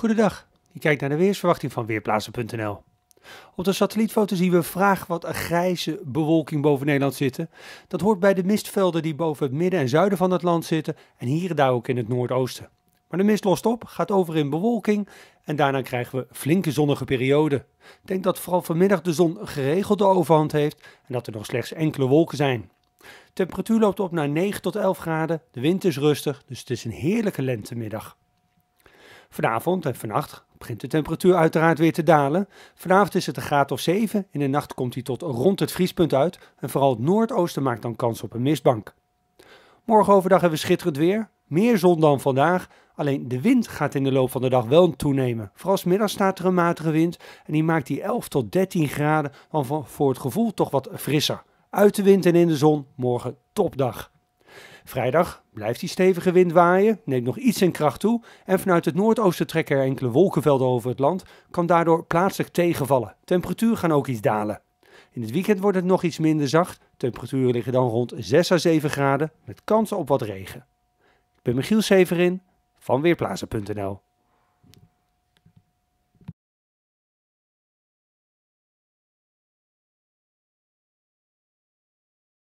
Goedendag, je kijkt naar de weersverwachting van Weerplaatsen.nl. Op de satellietfoto zien we vraag wat een grijze bewolking boven Nederland zitten. Dat hoort bij de mistvelden die boven het midden en zuiden van het land zitten en hier en daar ook in het noordoosten. Maar de mist lost op, gaat over in bewolking en daarna krijgen we flinke zonnige perioden. Ik denk dat vooral vanmiddag de zon geregeld de overhand heeft en dat er nog slechts enkele wolken zijn. temperatuur loopt op naar 9 tot 11 graden, de wind is rustig, dus het is een heerlijke lentemiddag. Vanavond en vannacht begint de temperatuur uiteraard weer te dalen. Vanavond is het een graad of 7. In de nacht komt hij tot rond het vriespunt uit. En vooral het noordoosten maakt dan kans op een mistbank. Morgen overdag hebben we schitterend weer. Meer zon dan vandaag. Alleen de wind gaat in de loop van de dag wel toenemen. Vooral middags staat er een matige wind. En die maakt die 11 tot 13 graden dan voor het gevoel toch wat frisser. Uit de wind en in de zon. Morgen topdag. Vrijdag blijft die stevige wind waaien, neemt nog iets in kracht toe en vanuit het noordoosten trekken er enkele wolkenvelden over het land, kan daardoor plaatselijk tegenvallen. Temperatuur gaan ook iets dalen. In het weekend wordt het nog iets minder zacht, temperaturen liggen dan rond 6 à 7 graden met kansen op wat regen. Ik ben Michiel Severin van Weerplaza.nl